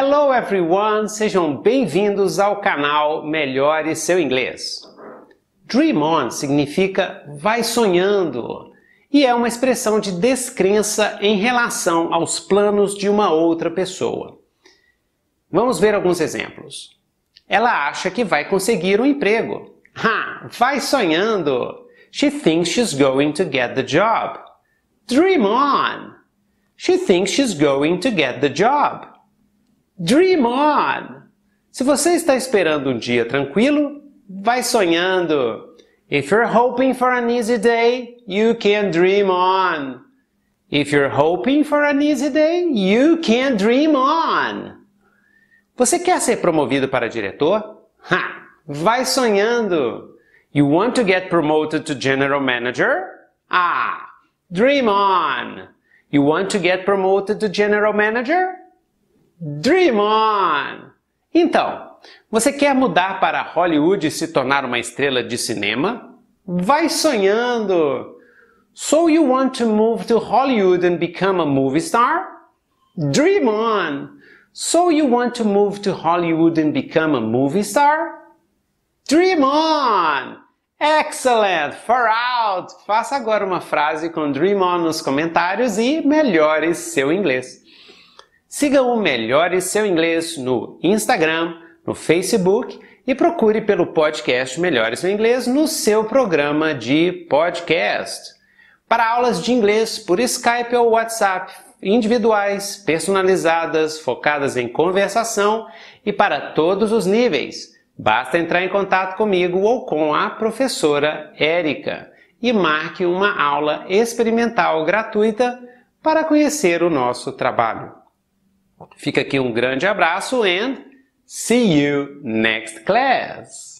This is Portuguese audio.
Hello everyone, sejam bem-vindos ao canal Melhore Seu Inglês. Dream on significa vai sonhando e é uma expressão de descrença em relação aos planos de uma outra pessoa. Vamos ver alguns exemplos. Ela acha que vai conseguir um emprego. Ha, vai sonhando. She thinks she's going to get the job. Dream on. She thinks she's going to get the job. Dream on! Se você está esperando um dia tranquilo, vai sonhando. If you're hoping for an easy day, you can dream on. If you're hoping for an easy day, you can dream on. Você quer ser promovido para diretor? Ha! Vai sonhando. You want to get promoted to general manager? Ah! Dream on. You want to get promoted to general manager? Dream on! Então, você quer mudar para Hollywood e se tornar uma estrela de cinema? Vai sonhando! So you want to move to Hollywood and become a movie star? Dream on! So you want to move to Hollywood and become a movie star? Dream on! Excellent! Far out! Faça agora uma frase com Dream on nos comentários e melhore seu inglês. Siga o Melhore Seu Inglês no Instagram, no Facebook e procure pelo podcast Melhore Seu Inglês no seu programa de podcast. Para aulas de inglês por Skype ou WhatsApp, individuais, personalizadas, focadas em conversação e para todos os níveis. Basta entrar em contato comigo ou com a professora Érica e marque uma aula experimental gratuita para conhecer o nosso trabalho. Fica aqui um grande abraço and see you next class!